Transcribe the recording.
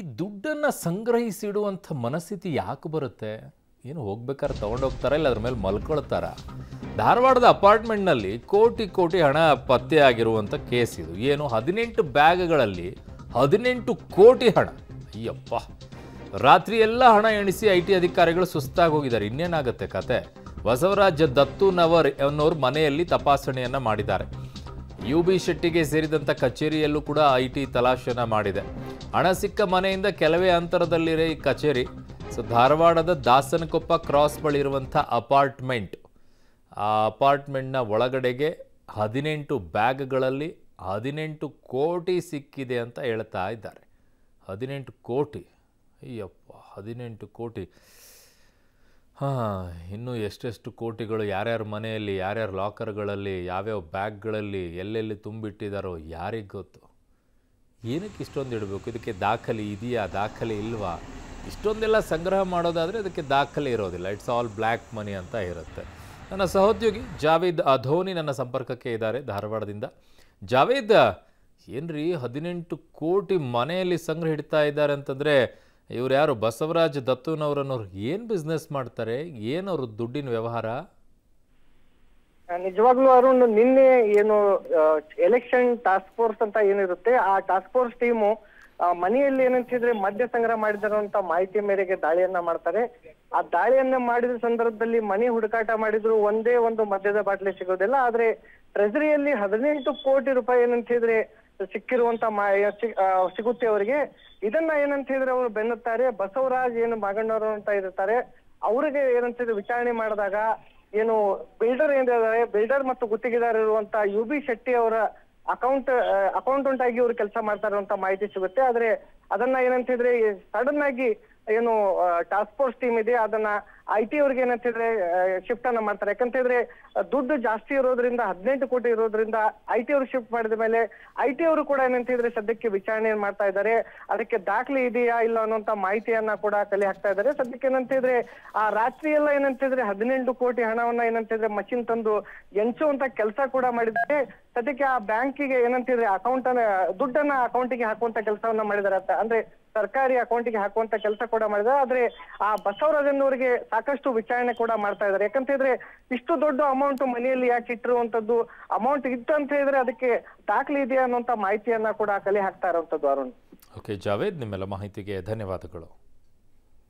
ಈ ದುಡ್ಡನ್ನು ಸಂಗ್ರಹಿಸಿಡುವಂಥ ಮನಸ್ಥಿತಿ ಯಾಕೆ ಬರುತ್ತೆ ಏನು ಹೋಗ್ಬೇಕಾದ್ರೆ ತೊಗೊಂಡೋಗ್ತಾರ ಇಲ್ಲ ಅದ್ರ ಮೇಲೆ ಮಲ್ಕೊಳ್ತಾರ ಧಾರವಾಡದ ಅಪಾರ್ಟ್ಮೆಂಟ್ನಲ್ಲಿ ಕೋಟಿ ಕೋಟಿ ಹಣ ಪತ್ತೆ ಆಗಿರುವಂಥ ಕೇಸ್ ಇದು ಏನು ಹದಿನೆಂಟು ಬ್ಯಾಗ್ಗಳಲ್ಲಿ ಹದಿನೆಂಟು ಕೋಟಿ ಹಣ ಅಯ್ಯಪ್ಪ ರಾತ್ರಿ ಎಲ್ಲ ಹಣ ಎಣಿಸಿ ಐ ಟಿ ಅಧಿಕಾರಿಗಳು ಸುಸ್ತಾಗಿ ಹೋಗಿದ್ದಾರೆ ಇನ್ನೇನಾಗುತ್ತೆ ಕತೆ ಬಸವರಾಜ ನವರ್ ಅನ್ನೋರು ಮನೆಯಲ್ಲಿ ತಪಾಸಣೆಯನ್ನು ಮಾಡಿದ್ದಾರೆ ಯು ಬಿ ಶೆಟ್ಟಿಗೆ ಸೇರಿದಂಥ ಕಚೇರಿಯಲ್ಲೂ ಕೂಡ ಐ ಟಿ ತಲಾಶನ ಮಾಡಿದೆ ಹಣ ಸಿಕ್ಕ ಮನೆಯಿಂದ ಕೆಲವೇ ಅಂತರದಲ್ಲಿರೋ ಈ ಕಚೇರಿ ಸೊ ಧಾರವಾಡದ ದಾಸನಕೊಪ್ಪ ಕ್ರಾಸ್ ಬಳಿ ಇರುವಂಥ ಅಪಾರ್ಟ್ಮೆಂಟ್ ಆ ಅಪಾರ್ಟ್ಮೆಂಟ್ನ ಒಳಗಡೆಗೆ ಹದಿನೆಂಟು ಬ್ಯಾಗ್ಗಳಲ್ಲಿ ಹದಿನೆಂಟು ಕೋಟಿ ಸಿಕ್ಕಿದೆ ಅಂತ ಹೇಳ್ತಾ ಇದ್ದಾರೆ ಹದಿನೆಂಟು ಕೋಟಿ ಅಯ್ಯಪ್ಪ ಹದಿನೆಂಟು ಕೋಟಿ ಹಾಂ ಇನ್ನೂ ಎಷ್ಟೆಷ್ಟು ಕೋಟಿಗಳು ಯಾರ್ಯಾರ ಮನೆಯಲ್ಲಿ ಯಾರ್ಯಾರ ಲಾಕರ್ಗಳಲ್ಲಿ ಯಾವ್ಯಾವ ಬ್ಯಾಗ್ಗಳಲ್ಲಿ ಎಲ್ಲೆಲ್ಲಿ ತುಂಬಿಟ್ಟಿದ್ದಾರೋ ಯಾರಿಗೆ ಗೊತ್ತು ಏನಕ್ಕೆ ಇಷ್ಟೊಂದು ಇಡಬೇಕು ಇದಕ್ಕೆ ದಾಖಲೆ ಇದೆಯಾ ದಾಖಲೆ ಇಲ್ವಾ ಇಷ್ಟೊಂದೆಲ್ಲ ಸಂಗ್ರಹ ಮಾಡೋದಾದರೆ ಅದಕ್ಕೆ ದಾಖಲೆ ಇರೋದಿಲ್ಲ ಇಟ್ಸ್ ಆಲ್ ಬ್ಲ್ಯಾಕ್ ಮನಿ ಅಂತ ಇರುತ್ತೆ ನನ್ನ ಸಹೋದ್ಯೋಗಿ ಜಾವೇದ್ ಅಧೋನಿ ನನ್ನ ಸಂಪರ್ಕಕ್ಕೆ ಇದ್ದಾರೆ ಧಾರವಾಡದಿಂದ ಜಾವೇದ್ ಏನ್ರಿ ಹದಿನೆಂಟು ಕೋಟಿ ಮನೆಯಲ್ಲಿ ಸಂಗ್ರಹ ಇಡ್ತಾ ಇದ್ದಾರೆ ಅಂತಂದರೆ ಇವ್ರು ಯಾರು ಬಸವರಾಜ್ ದತ್ತುನವರನ್ನೋರು ಏನು ಬಿಸ್ನೆಸ್ ಮಾಡ್ತಾರೆ ಏನವ್ರ ದುಡ್ಡಿನ ವ್ಯವಹಾರ ನಿಜವಾಗ್ಲೂ ಅರುಣ್ ನಿನ್ನೆ ಏನು ಎಲೆಕ್ಷನ್ ಟಾಸ್ಕ್ ಫೋರ್ಸ್ ಅಂತ ಏನಿರುತ್ತೆ ಆ ಟಾಸ್ಕ್ ಫೋರ್ಸ್ ಟೀಮು ಮನೆಯಲ್ಲಿ ಏನಂತಿದ್ರೆ ಮದ್ಯ ಸಂಗ್ರಹ ಮಾಡಿದಂತ ಮಾಹಿತಿ ಮೇರೆಗೆ ದಾಳಿಯನ್ನ ಮಾಡ್ತಾರೆ ಆ ದಾಳಿಯನ್ನ ಮಾಡಿದ ಸಂದರ್ಭದಲ್ಲಿ ಮನೆ ಹುಡುಕಾಟ ಮಾಡಿದ್ರು ಒಂದೇ ಒಂದು ಮದ್ಯದ ಬಾಟ್ಲಿ ಸಿಗೋದಿಲ್ಲ ಆದ್ರೆ ಟ್ರೆಜರಿಯಲ್ಲಿ ಹದಿನೆಂಟು ಕೋಟಿ ರೂಪಾಯಿ ಏನಂತಿದ್ರೆ ಸಿಕ್ಕಿರುವಂತ ಸಿಗುತ್ತೆ ಅವರಿಗೆ ಇದನ್ನ ಏನಂತ ಹೇಳಿದ್ರೆ ಅವರು ಬೆನ್ನುತ್ತಾರೆ ಬಸವರಾಜ್ ಏನು ಮಾಗಣ್ಣವರು ಅಂತ ಇರ್ತಾರೆ ಅವರಿಗೆ ಏನಂತ ವಿಚಾರಣೆ ಮಾಡಿದಾಗ ಏನು ಬಿಲ್ಡರ್ ಏನಿದ್ದಾರೆ ಬಿಲ್ಡರ್ ಮತ್ತು ಗುತ್ತಿಗೆದಾರ ಇರುವಂತ ಯು ಬಿ ಶೆಟ್ಟಿ ಅವರ ಅಕೌಂಟ್ ಅಕೌಂಟೆಂಟ್ ಆಗಿ ಇವರು ಕೆಲಸ ಮಾಡ್ತಾರೆ ಅಂತ ಮಾಹಿತಿ ಸಿಗುತ್ತೆ ಆದ್ರೆ ಅದನ್ನ ಏನಂತ ಹೇಳಿದ್ರೆ ಸಡನ್ ಆಗಿ ಏನು ಟಾಸ್ಕ್ ಫೋರ್ಸ್ ಟೀಮ್ ಇದೆ ಅದನ್ನ ಐ ಟಿ ಅವ್ರಿಗೆ ಏನಂತಿದ್ರೆ ಶಿಫ್ಟ್ ಅನ್ನ ಮಾಡ್ತಾರೆ ಯಾಕಂತಂದ್ರೆ ದುಡ್ಡು ಜಾಸ್ತಿ ಇರೋದ್ರಿಂದ ಹದಿನೆಂಟು ಕೋಟಿ ಇರೋದ್ರಿಂದ ಐ ಟಿ ಅವ್ರು ಶಿಫ್ಟ್ ಮಾಡಿದ ಮೇಲೆ ಐ ಟಿ ಅವರು ಕೂಡ ಏನಂತ ಸದ್ಯಕ್ಕೆ ವಿಚಾರಣೆ ಮಾಡ್ತಾ ಇದ್ದಾರೆ ಅದಕ್ಕೆ ದಾಖಲೆ ಇದೆಯಾ ಇಲ್ಲ ಅನ್ನುವಂತ ಮಾಹಿತಿಯನ್ನ ಕೂಡ ಕಲೆ ಹಾಕ್ತಾ ಇದ್ದಾರೆ ಸದ್ಯಕ್ಕೆ ಏನಂತಿದ್ರೆ ಆ ರಾತ್ರಿ ಎಲ್ಲ ಏನಂತ ಹದಿನೆಂಟು ಕೋಟಿ ಹಣವನ್ನ ಏನಂತಿದ್ರೆ ಹೇಳಿದ್ರೆ ಮಷಿನ್ ತಂದು ಎಂಚುವಂತ ಕೆಲಸ ಕೂಡ ಮಾಡಿದ್ದಾರೆ ಸದ್ಯಕ್ಕೆ ಆ ಬ್ಯಾಂಕಿಗೆ ಏನಂತಿದ್ರೆ ಹೇಳಿದ್ರೆ ಅಕೌಂಟ್ ಅನ್ನ ದುಡ್ಡನ್ನ ಅಕೌಂಟಿಗೆ ಹಾಕುವಂತ ಕೆಲಸವನ್ನ ಮಾಡಿದ್ದಾರೆ ಅಂತ ಅಂದ್ರೆ ಸರ್ಕಾರಿ ಅಕೌಂಟಿಗೆ ಹಾಕುವಂತ ಕೆಲಸ ಕೂಡ ಮಾಡಿದ್ದಾರೆ ಆದ್ರೆ ಆ ಬಸವರಾಜನ್ ಅವರಿಗೆ ಸಾಕಷ್ಟು ವಿಚಾರಣೆ ಕೂಡ ಮಾಡ್ತಾ ಇದ್ದಾರೆ ಯಾಕಂತ ಹೇಳಿದ್ರೆ ಇಷ್ಟು ದೊಡ್ಡ ಅಮೌಂಟ್ ಮನೆಯಲ್ಲಿ ಯಾಕೆ ಇಟ್ಟಿರುವಂತದ್ದು ಅಮೌಂಟ್ ಅಂತ ಹೇಳಿದ್ರೆ ಅದಕ್ಕೆ ದಾಖಲೆ ಇದೆಯಾ ಅನ್ನೋಂತ ಮಾಹಿತಿಯನ್ನ ಕೂಡ ಕಲೆ ಹಾಕ್ತಾ ಇರುವಂತದ್ದು ಅರುಣ್ ಓಕೆ ಜಾವೇದ್ ನಿಮ್ಮೆಲ್ಲ ಮಾಹಿತಿಗೆ ಧನ್ಯವಾದಗಳು